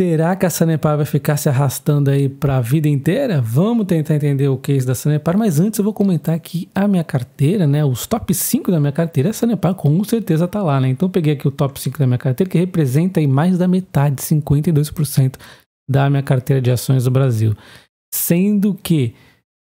Será que a Sanepar vai ficar se arrastando aí para a vida inteira? Vamos tentar entender o case da Sanepar, mas antes eu vou comentar que a minha carteira, né, os top 5 da minha carteira, a Sanepar com certeza tá lá, né? Então eu peguei aqui o top 5 da minha carteira, que representa aí mais da metade, 52% da minha carteira de ações do Brasil. Sendo que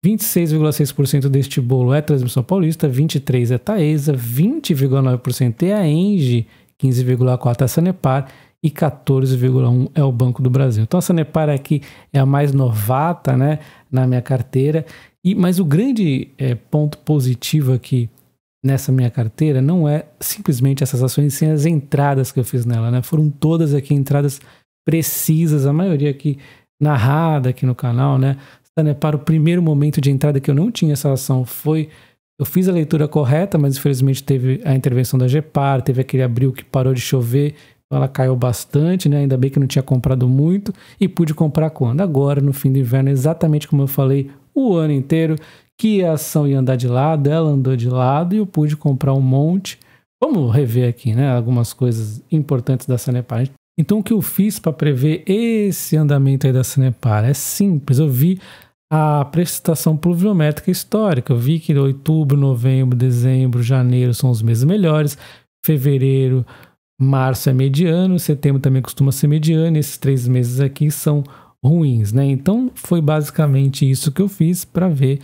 26,6% deste bolo é Transmissão Paulista, 23% é Taesa, 20,9% é a Engie, 15,4% é a Sanepar e 14,1 é o Banco do Brasil. Então a Sanepar aqui é a mais novata né, na minha carteira, e mas o grande é, ponto positivo aqui nessa minha carteira não é simplesmente essas ações, sim as entradas que eu fiz nela. Né? Foram todas aqui entradas precisas, a maioria aqui narrada aqui no canal, né? Sanepar, o primeiro momento de entrada que eu não tinha essa ação foi eu fiz a leitura correta, mas infelizmente teve a intervenção da GEPAR, teve aquele abril que parou de chover, ela caiu bastante, né? Ainda bem que não tinha comprado muito e pude comprar quando? Agora, no fim do inverno, exatamente como eu falei o ano inteiro, que a ação ia andar de lado, ela andou de lado e eu pude comprar um monte. Vamos rever aqui, né? Algumas coisas importantes da Sanepar. Então, o que eu fiz para prever esse andamento aí da Sanepar? É simples, eu vi a precipitação pluviométrica histórica. Eu vi que outubro, novembro, dezembro, janeiro são os meses melhores, fevereiro, Março é mediano, setembro também costuma ser mediano, esses três meses aqui são ruins, né? Então foi basicamente isso que eu fiz para ver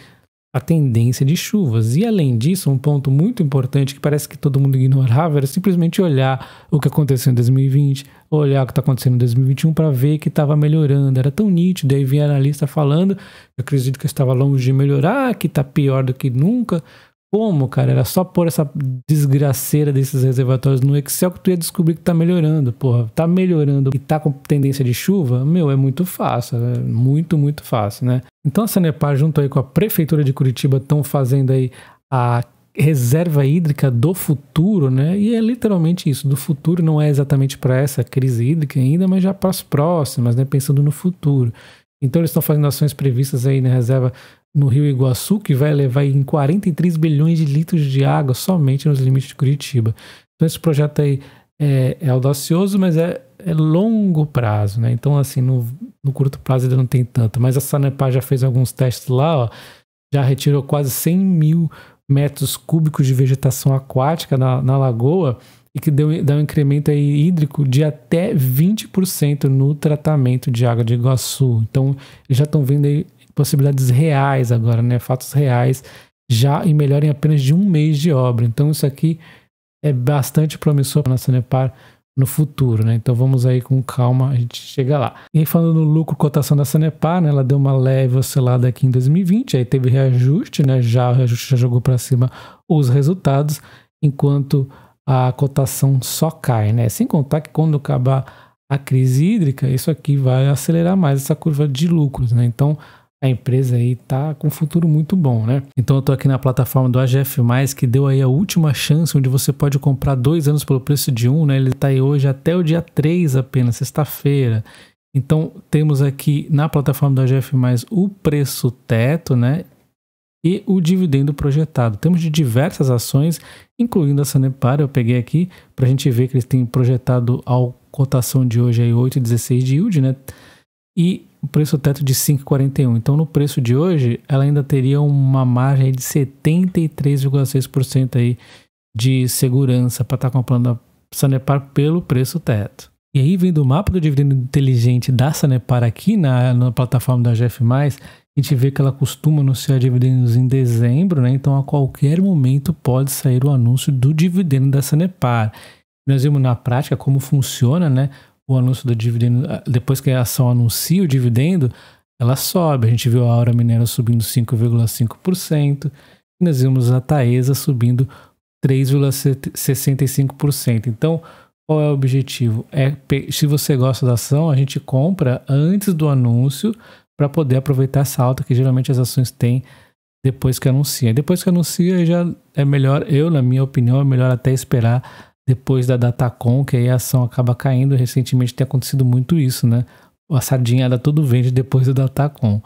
a tendência de chuvas. E além disso, um ponto muito importante que parece que todo mundo ignorava era simplesmente olhar o que aconteceu em 2020, olhar o que está acontecendo em 2021 para ver que estava melhorando. Era tão nítido, aí vinha analista falando, eu acredito que estava longe de melhorar, que está pior do que nunca. Como, cara? Era só pôr essa desgraceira desses reservatórios no Excel que tu ia descobrir que tá melhorando. Porra, tá melhorando e tá com tendência de chuva? Meu, é muito fácil. É muito, muito fácil, né? Então a Sanepar, junto aí com a Prefeitura de Curitiba, estão fazendo aí a reserva hídrica do futuro, né? E é literalmente isso, do futuro não é exatamente para essa crise hídrica ainda, mas já para as próximas, né? Pensando no futuro. Então eles estão fazendo ações previstas aí na reserva no Rio Iguaçu, que vai levar em 43 bilhões de litros de água somente nos limites de Curitiba. Então esse projeto aí é, é audacioso, mas é, é, longo prazo, né? Então assim, no, no, curto prazo ainda não tem tanto, mas a Sanepar já fez alguns testes lá, ó, já retirou quase 100 mil metros cúbicos de vegetação aquática na, na lagoa, e que deu, dá um incremento aí hídrico de até 20% no tratamento de água de Iguaçu. Então, eles já estão vendo aí possibilidades reais agora, né? Fatos reais já e melhorem apenas de um mês de obra. Então isso aqui é bastante promissor para a Sanepar no futuro, né? Então vamos aí com calma, a gente chega lá. E falando no lucro, cotação da Sanepar, né? Ela deu uma leve oscilada aqui em 2020, aí teve reajuste, né? Já o reajuste já jogou para cima os resultados, enquanto a cotação só cai, né? Sem contar que quando acabar a crise hídrica, isso aqui vai acelerar mais essa curva de lucros, né? Então a empresa aí tá com um futuro muito bom, né? Então eu tô aqui na plataforma do AGF+, que deu aí a última chance, onde você pode comprar dois anos pelo preço de um, né? Ele tá aí hoje até o dia 3 apenas, sexta-feira. Então temos aqui na plataforma do AGF+, o preço teto, né? E o dividendo projetado. Temos de diversas ações, incluindo a Sanepar, eu peguei aqui para a gente ver que eles têm projetado a cotação de hoje aí 8,16 de yield, né? E o preço teto de 5,41. Então, no preço de hoje, ela ainda teria uma margem de 73,6% aí de segurança para estar tá comprando a Sanepar pelo preço teto. E aí, vendo o mapa do dividendo inteligente da Sanepar aqui na, na plataforma da GF+, a gente vê que ela costuma anunciar dividendos em dezembro, né? Então, a qualquer momento pode sair o anúncio do dividendo da Sanepar. Nós vimos na prática como funciona, né? o anúncio do dividendo, ah, depois que a ação anuncia o dividendo, ela sobe. A gente viu a Aura Mineira subindo 5,5%, e nós vimos a Taesa subindo 3,65%. Então, qual é o objetivo? É, se você gosta da ação, a gente compra antes do anúncio para poder aproveitar essa alta que geralmente as ações têm depois que anuncia. Depois que anuncia, já é melhor, eu, na minha opinião, é melhor até esperar depois da Datacom, que aí a ação acaba caindo. Recentemente tem acontecido muito isso, né? A sardinha era tudo vende depois da Datacom.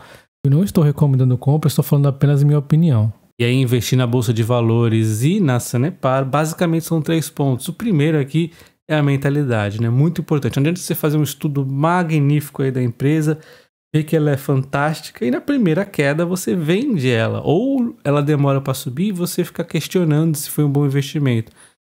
Eu não estou recomendando compra, estou falando apenas minha opinião. E aí investir na Bolsa de Valores e na Sanepar, basicamente são três pontos. O primeiro aqui é a mentalidade, né? Muito importante. Não adianta você fazer um estudo magnífico aí da empresa, ver que ela é fantástica e na primeira queda você vende ela. Ou ela demora para subir e você fica questionando se foi um bom investimento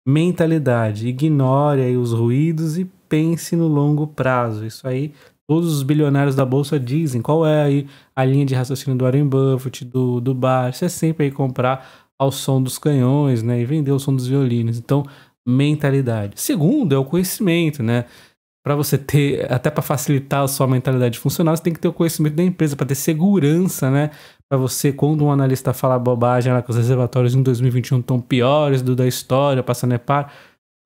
mentalidade. Ignore aí os ruídos e pense no longo prazo. Isso aí todos os bilionários da bolsa dizem. Qual é aí a linha de raciocínio do Warren Buffett, do, do Você É sempre aí comprar ao som dos canhões, né? E vender ao som dos violinos. Então, mentalidade. Segundo é o conhecimento, né? Para você ter, até para facilitar a sua mentalidade funcional, você tem que ter o conhecimento da empresa, para ter segurança, né? para você quando um analista fala bobagem, lá, que os reservatórios em 2021 estão piores do da história, passando é par,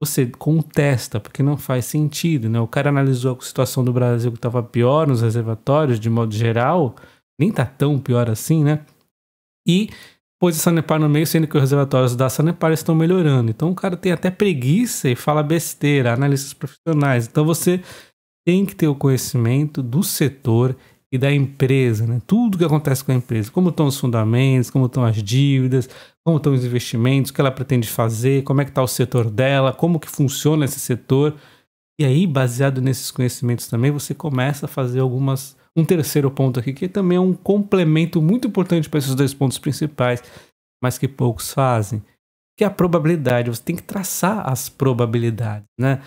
você contesta, porque não faz sentido, né? O cara analisou a situação do Brasil que estava pior nos reservatórios, de modo geral, nem tá tão pior assim, né? E pôs a Sanepar no meio, sendo que os reservatórios da Sanepar estão melhorando. Então o cara tem até preguiça e fala besteira, analistas profissionais. Então você tem que ter o conhecimento do setor e da empresa, né? tudo que acontece com a empresa, como estão os fundamentos, como estão as dívidas, como estão os investimentos, o que ela pretende fazer, como é que está o setor dela, como que funciona esse setor. E aí, baseado nesses conhecimentos também, você começa a fazer algumas. Um terceiro ponto aqui, que também é um complemento muito importante para esses dois pontos principais, mas que poucos fazem, que é a probabilidade. Você tem que traçar as probabilidades, né?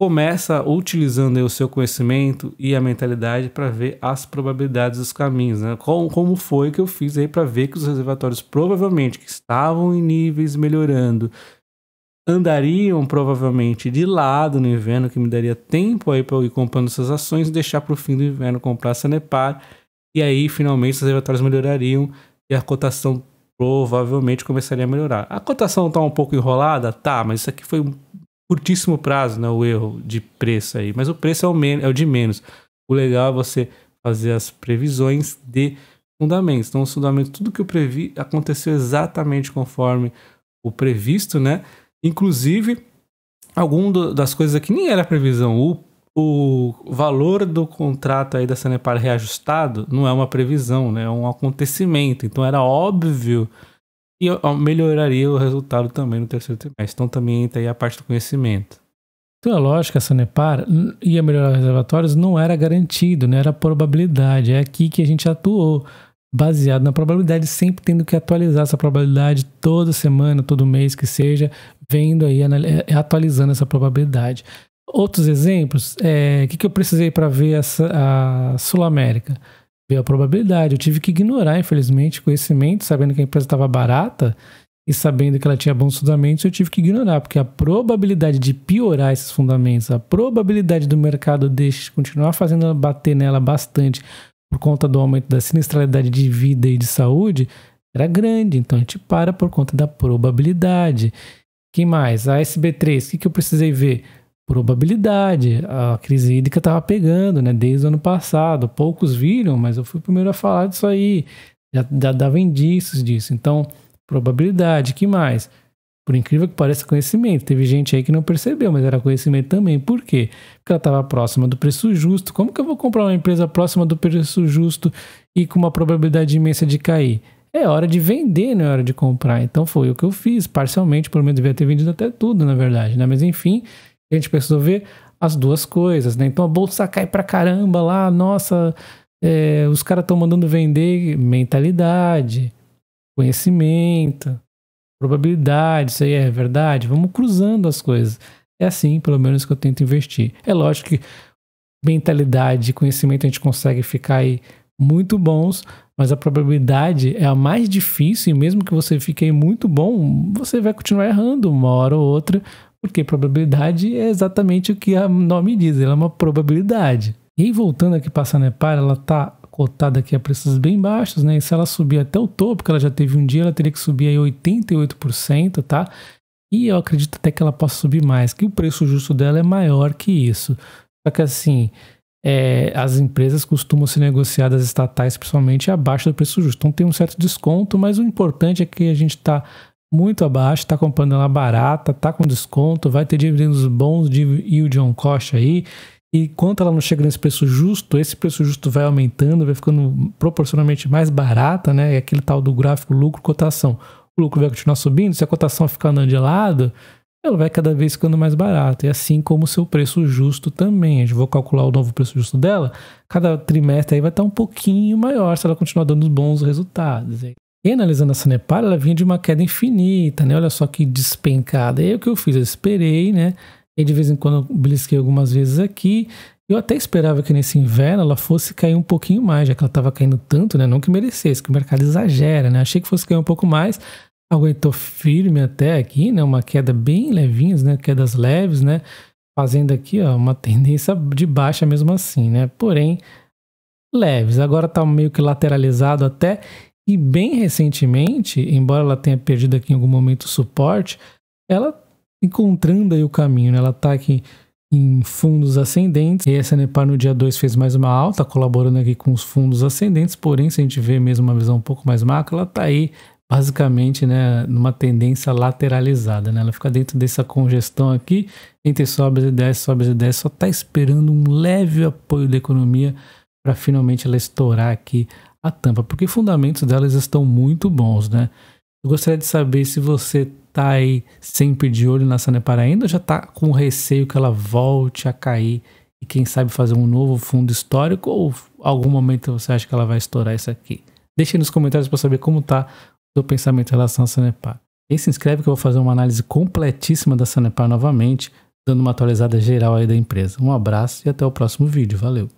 começa utilizando o seu conhecimento e a mentalidade para ver as probabilidades dos caminhos, né? Como, como foi que eu fiz aí para ver que os reservatórios provavelmente que estavam em níveis melhorando andariam provavelmente de lado no inverno, que me daria tempo aí para ir comprando essas ações, e deixar para o fim do inverno comprar a Sanepar e aí finalmente os reservatórios melhorariam e a cotação provavelmente começaria a melhorar. A cotação está um pouco enrolada, tá, mas isso aqui foi um curtíssimo prazo, né? O erro de preço aí. Mas o preço é o, é o de menos. O legal é você fazer as previsões de fundamentos. Então, os fundamentos, tudo que eu previ aconteceu exatamente conforme o previsto, né? Inclusive, algum das coisas que nem era previsão. O, o valor do contrato aí da Sanepar reajustado não é uma previsão, né? É um acontecimento. Então, era óbvio e melhoraria o resultado também no terceiro trimestre. Então também entra aí a parte do conhecimento. Então a é lógica, a Sanepar ia melhorar os reservatórios, não era garantido, né? era probabilidade. É aqui que a gente atuou, baseado na probabilidade, sempre tendo que atualizar essa probabilidade toda semana, todo mês que seja, vendo aí, é, atualizando essa probabilidade. Outros exemplos, é, o é, que, que eu precisei para ver essa, a Sul América? veio a probabilidade. Eu tive que ignorar, infelizmente, conhecimento, sabendo que a empresa estava barata e sabendo que ela tinha bons fundamentos, eu tive que ignorar, porque a probabilidade de piorar esses fundamentos, a probabilidade do mercado de continuar fazendo bater nela bastante por conta do aumento da sinistralidade de vida e de saúde era grande. Então a gente para por conta da probabilidade. Quem mais? A SB3, o que, que eu precisei ver? probabilidade. A crise hídrica estava pegando, né? Desde o ano passado. Poucos viram, mas eu fui o primeiro a falar disso aí. Já, já dava indícios disso. Então, probabilidade, que mais? Por incrível que pareça, conhecimento. Teve gente aí que não percebeu, mas era conhecimento também. Por quê? Porque ela estava próxima do preço justo. Como que eu vou comprar uma empresa próxima do preço justo e com uma probabilidade imensa de cair? É hora de vender, não é hora de comprar. Então foi o que eu fiz, parcialmente, pelo menos devia ter vendido até tudo, na verdade, né? Mas enfim, a gente precisou ver as duas coisas, né? Então a bolsa cai pra caramba lá, nossa, é, os caras estão mandando vender mentalidade, conhecimento, probabilidade, isso aí é verdade. Vamos cruzando as coisas. É assim, pelo menos, que eu tento investir. É lógico que mentalidade e conhecimento a gente consegue ficar aí muito bons, mas a probabilidade é a mais difícil e mesmo que você fique aí muito bom, você vai continuar errando uma hora ou outra, porque probabilidade é exatamente o que o nome diz, ela é uma probabilidade. E aí, voltando aqui para a Sanepar, ela está cotada aqui a preços bem baixos, né? E se ela subir até o topo, que ela já teve um dia, ela teria que subir aí 88%, tá? E eu acredito até que ela possa subir mais, que o preço justo dela é maior que isso. Só que assim, é, as empresas costumam ser negociadas estatais, principalmente abaixo do preço justo. Então tem um certo desconto, mas o importante é que a gente está muito abaixo, está comprando ela barata, está com desconto, vai ter dividendos bons de yield on cost aí. E quando ela não chega nesse preço justo, esse preço justo vai aumentando, vai ficando proporcionalmente mais barata, né? É aquele tal do gráfico lucro-cotação. O lucro vai continuar subindo, se a cotação ficar andando de lado, ela vai cada vez ficando mais barata. E assim como o seu preço justo também. gente vou calcular o novo preço justo dela, cada trimestre aí vai estar tá um pouquinho maior se ela continuar dando bons resultados. E analisando a Sanepar, ela vinha de uma queda infinita, né? Olha só que despencada. E aí o que eu fiz? Eu esperei, né? E de vez em quando eu belisquei algumas vezes aqui. Eu até esperava que nesse inverno ela fosse cair um pouquinho mais, já que ela estava caindo tanto, né? Não que merecesse, que o mercado exagera, né? Achei que fosse cair um pouco mais. Aguentou firme até aqui, né? Uma queda bem levinha, né? Quedas leves, né? Fazendo aqui, ó, uma tendência de baixa mesmo assim, né? Porém, leves. Agora tá meio que lateralizado até. E bem recentemente, embora ela tenha perdido aqui em algum momento o suporte, ela encontrando aí o caminho, né? ela está aqui em fundos ascendentes. E essa Nepar no dia 2 fez mais uma alta, colaborando aqui com os fundos ascendentes. Porém, se a gente vê mesmo uma visão um pouco mais macro, ela está aí basicamente né, numa tendência lateralizada. Né? Ela fica dentro dessa congestão aqui, entre sobras e desce, sobras e desce, só está esperando um leve apoio da economia para finalmente ela estourar aqui a tampa, porque fundamentos delas estão muito bons, né? Eu gostaria de saber se você tá aí sempre de olho na Sanepar ainda ou já tá com receio que ela volte a cair e quem sabe fazer um novo fundo histórico ou algum momento você acha que ela vai estourar isso aqui? Deixe nos comentários para saber como tá o seu pensamento em relação à Sanepar. E se inscreve que eu vou fazer uma análise completíssima da Sanepar novamente, dando uma atualizada geral aí da empresa. Um abraço e até o próximo vídeo. Valeu!